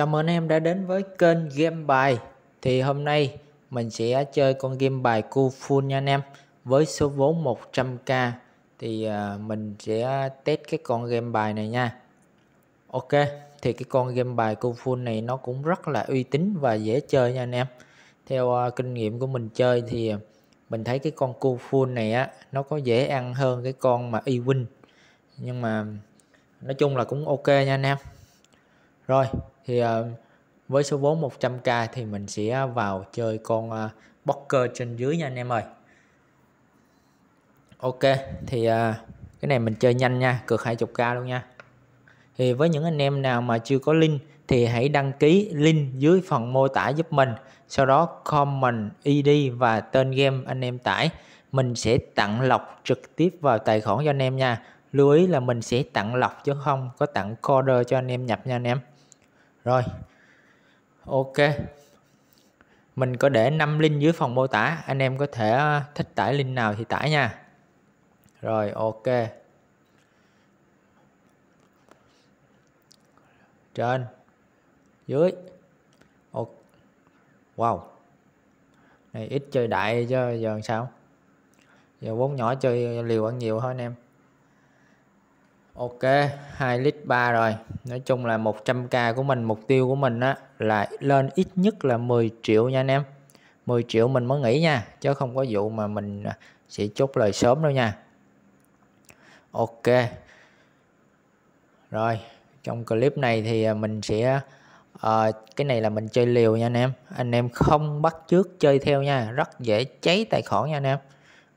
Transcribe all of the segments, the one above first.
Chào mừng anh em đã đến với kênh game bài Thì hôm nay mình sẽ chơi con game bài cu full nha anh em Với số vốn 100k Thì à, mình sẽ test cái con game bài này nha Ok Thì cái con game bài cu full này nó cũng rất là uy tín và dễ chơi nha anh em Theo à, kinh nghiệm của mình chơi thì Mình thấy cái con cu full này á Nó có dễ ăn hơn cái con mà e-win Nhưng mà Nói chung là cũng ok nha anh em Rồi thì ờ, với số vốn 100k thì mình sẽ vào chơi con ờ, Poker trên dưới nha anh em ơi Ok thì ờ, cái này mình chơi nhanh nha cược 20k luôn nha thì với những anh em nào mà chưa có link thì hãy đăng ký link dưới phần mô tả giúp mình sau đó comment id và tên game anh em tải mình sẽ tặng lọc trực tiếp vào tài khoản cho anh em nha lưu ý là mình sẽ tặng lọc chứ không có tặng coder cho anh em nhập nha anh em rồi. Ok. Mình có để 5 link dưới phòng mô tả, anh em có thể ờ, thích tải link nào thì tải nha. Rồi ok. Trên. Dưới. Ok. Wow. Này ít chơi đại chứ giờ sao? Giờ vốn nhỏ chơi liều ăn nhiều thôi anh em. Ok 2 lít 3 rồi Nói chung là 100k của mình Mục tiêu của mình á, là lên ít nhất là 10 triệu nha anh em 10 triệu mình mới nghỉ nha Chứ không có vụ mà mình à, sẽ chốt lời sớm đâu nha Ok Rồi trong clip này thì à, mình sẽ à, cái này là mình chơi liều nha anh em anh em không bắt trước chơi theo nha rất dễ cháy tài khoản nha anh em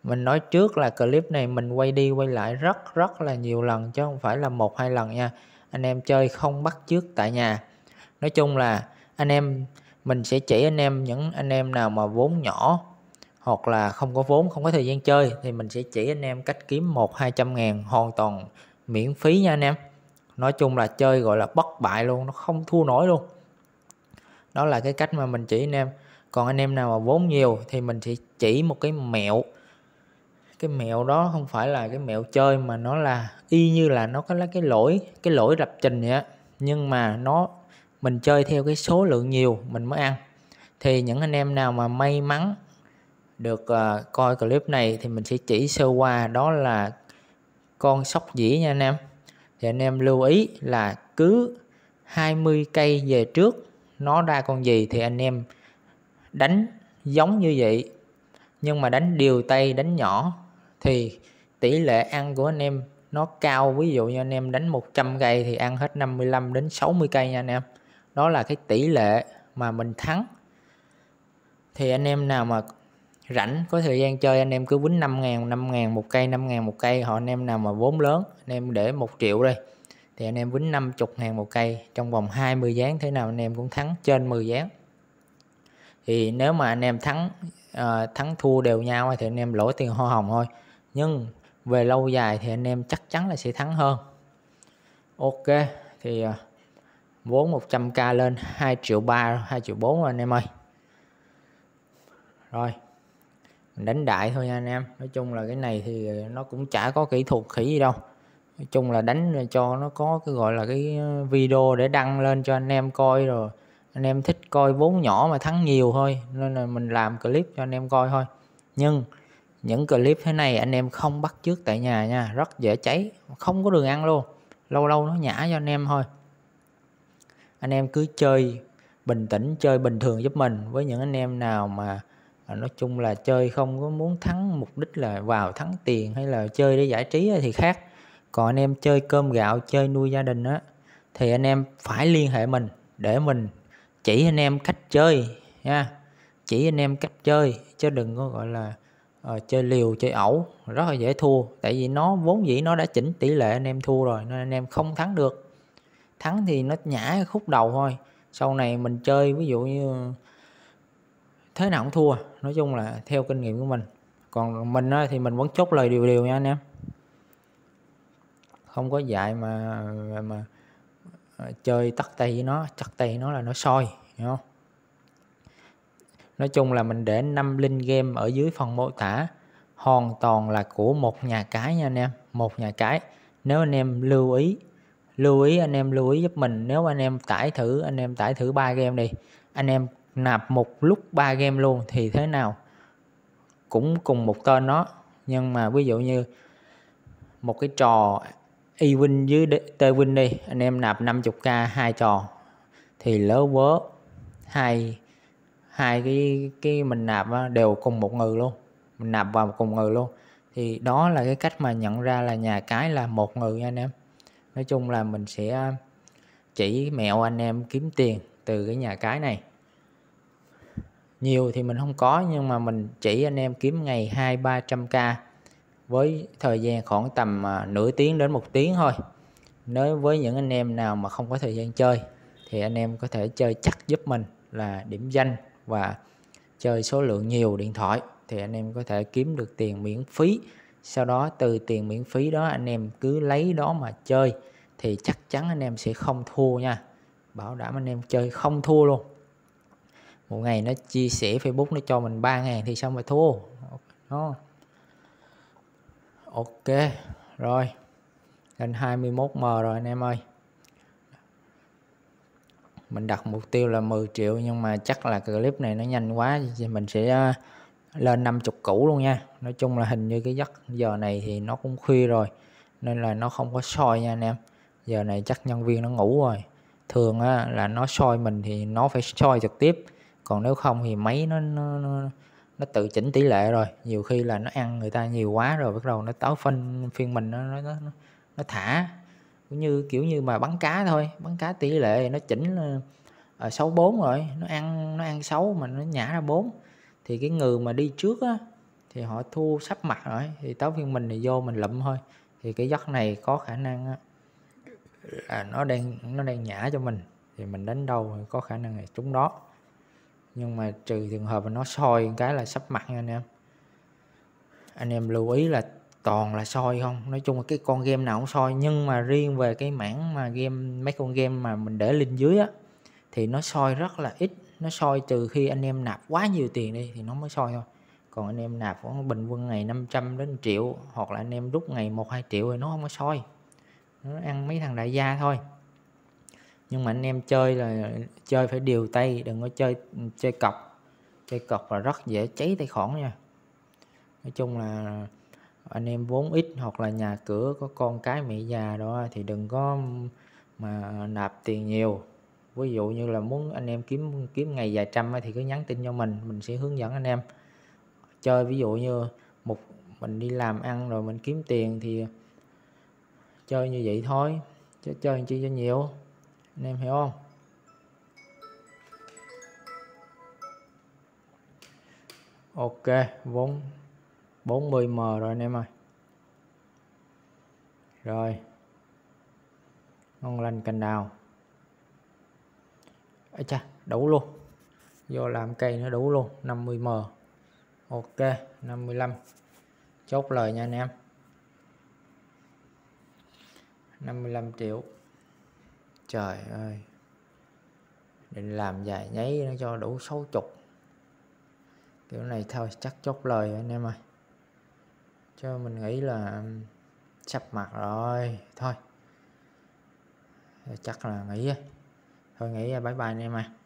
mình nói trước là clip này mình quay đi quay lại rất rất là nhiều lần chứ không phải là một hai lần nha anh em chơi không bắt trước tại nhà nói chung là anh em mình sẽ chỉ anh em những anh em nào mà vốn nhỏ hoặc là không có vốn không có thời gian chơi thì mình sẽ chỉ anh em cách kiếm một hai trăm ngàn hoàn toàn miễn phí nha anh em nói chung là chơi gọi là bất bại luôn nó không thua nổi luôn đó là cái cách mà mình chỉ anh em còn anh em nào mà vốn nhiều thì mình sẽ chỉ một cái mẹo cái mẹo đó không phải là cái mẹo chơi mà nó là y như là nó có là cái lỗi cái lỗi lập trình vậy á nhưng mà nó mình chơi theo cái số lượng nhiều mình mới ăn thì những anh em nào mà may mắn được uh, coi clip này thì mình sẽ chỉ sơ qua đó là con sóc dĩ nha anh em thì anh em lưu ý là cứ 20 cây về trước nó ra con gì thì anh em đánh giống như vậy nhưng mà đánh đều tay đánh nhỏ thì tỷ lệ ăn của anh em nó cao ví dụ như anh em đánh 100 cây thì ăn hết 55 đến 60 cây nha anh em đó là cái tỷ lệ mà mình thắng thì anh em nào mà rảnh có thời gian chơi anh em cứ quýnh 5 ngàn 5 ngàn một cây 5 ngàn một cây họ anh em nào mà vốn lớn anh em để 1 triệu đây thì anh em quýnh 50 ngàn một cây trong vòng 20 gián thế nào anh em cũng thắng trên 10 gián thì nếu mà anh em thắng uh, thắng thua đều nhau thì anh em lỗi tiền hoa hồng thôi nhưng về lâu dài thì anh em chắc chắn là sẽ thắng hơn ok thì à, vốn 100k lên 2 triệu 3 2 triệu 4 rồi anh em ơi rồi mình đánh đại thôi nha anh em nói chung là cái này thì nó cũng chả có kỹ thuật khỉ gì đâu nói chung là đánh cho nó có cái gọi là cái ờ, video để đăng lên cho anh em coi rồi anh em thích coi vốn nhỏ mà thắng nhiều thôi nên là mình làm clip cho anh em coi thôi nhưng những clip thế này anh em không bắt trước tại nhà nha rất dễ cháy không có đường ăn luôn lâu lâu nó nhả cho anh em thôi anh em cứ chơi bình tĩnh chơi bình thường giúp mình với những anh em nào mà à, nói chung là chơi không có muốn thắng mục đích là vào thắng tiền hay là chơi để giải trí thì khác còn anh em chơi cơm gạo chơi nuôi gia đình á thì anh em phải liên hệ mình để mình chỉ anh em cách chơi nha chỉ anh em cách chơi chứ đừng có gọi là uh, chơi liều chơi ẩu rất là dễ thua tại vì nó vốn dĩ nó đã chỉnh tỷ lệ anh em thua rồi nên anh em không thắng được thắng thì nó nhả khúc đầu thôi sau này mình chơi ví dụ như thế nào cũng thua nói chung là theo kinh nghiệm của mình còn mình á, thì mình vẫn chốt lời điều điều nha anh em không có dạy mà mà, mà ờ, chơi tắt tay với nó chặt tay nó là nó soi hiểu không Nói chung là mình để 5 link game ở dưới phần mô tả hoàn toàn là của một nhà cái nha anh em một nhà cái nếu anh em lưu ý lưu ý anh em lưu ý giúp mình nếu anh em tải thử anh em tải thử ba game đi anh em nạp một lúc ba game luôn thì thế nào cũng cùng một tên nó nhưng mà ví dụ như một cái trò e-win với t-win đi anh em nạp 50k hai trò thì lỡ vớ hai hai cái cái mình nạp đều cùng một người luôn mình nạp vào cùng người luôn thì đó là cái cách mà nhận ra là nhà cái là một người nha anh em nói chung là mình sẽ à, chỉ mẹo anh em kiếm tiền từ cái nhà cái này nhiều thì mình không có nhưng mà mình chỉ anh em kiếm ngày hai ba trăm k với thời gian khoảng tầm à, nửa tiếng đến một tiếng thôi nếu với những anh em nào mà không có thời gian chơi thì anh em có thể chơi chắc giúp mình là điểm danh và chơi số lượng nhiều điện thoại thì anh em có thể kiếm được tiền miễn phí sau đó từ tiền miễn phí đó anh em cứ lấy đó mà chơi thì chắc chắn anh em sẽ không thua nha bảo đảm anh em chơi không thua luôn một ngày nó chia sẻ Facebook nó cho mình 3 ngàn thì sao mà thua đó ok rồi lên 21m rồi anh em ơi mình đặt mục tiêu là 10 triệu nhưng mà chắc là clip này nó nhanh quá thì mình sẽ à, lên 50 củ luôn nha Nói chung là hình như cái giấc giờ này thì nó cũng khuya rồi nên là nó không có soi nha anh em giờ này chắc nhân viên nó ngủ rồi thường á, là nó soi mình thì nó phải soi trực tiếp còn nếu không thì máy nó nó, nó, nó tự chỉnh tỷ lệ rồi nhiều khi là nó ăn người ta nhiều quá rồi bắt đầu nó táo phân phiên mình nó nó, nó, nó thả cũng như kiểu như mà bắn cá thôi bắn cá tỷ lệ nó chỉnh ở à, sáu bốn rồi nó ăn nó ăn xấu mà nó nhả ra bốn thì cái người mà đi trước á thì họ thu sắp mặt rồi thì táo phiên mình thì vô mình lụm thôi thì cái giấc này có khả năng á, là nó đang nó đang nhả cho mình thì mình đánh đâu có khả năng là trúng đó nhưng mà trừ trường hợp mà nó soi cái là sắp mặt nha anh em anh em lưu ý là toàn là soi không nói chung là cái con game nào cũng soi nhưng mà riêng về cái mảng mà game mấy con game mà mình để link dưới á thì nó soi rất là ít nó soi từ khi anh em nạp quá nhiều tiền đi thì nó mới soi thôi còn anh em nạp khoảng bình quân ngày 500 đến 1 triệu hoặc là anh em rút ngày 1 2 triệu thì nó không có soi nó ăn mấy thằng đại gia thôi nhưng mà anh em chơi là chơi phải điều tay đừng có chơi chơi cọc chơi cọc là rất dễ cháy tài khoản nha nói chung là anh em vốn ít hoặc là nhà cửa có con cái mẹ già đó thì đừng có mà nạp tiền nhiều ví dụ như là muốn anh em kiếm kiếm ngày vài trăm thì cứ nhắn tin cho mình mình sẽ hướng dẫn anh em chơi ví dụ như một mình đi làm ăn rồi mình kiếm tiền thì chơi như vậy thôi chứ chơi chi cho nhiều anh em hiểu không ok vốn 40m rồi anh em ơi rồi ngon lành cành đào ấy cha đủ luôn vô làm cây nó đủ luôn 50m ok 55 chốt lời nha anh em 55 triệu trời ơi định làm dài nháy nó cho đủ 60 kiểu này thôi chắc chốt lời anh em ơi cho mình nghĩ là sắp mặt rồi thôi chắc là nghỉ thôi nghỉ bye bye anh em à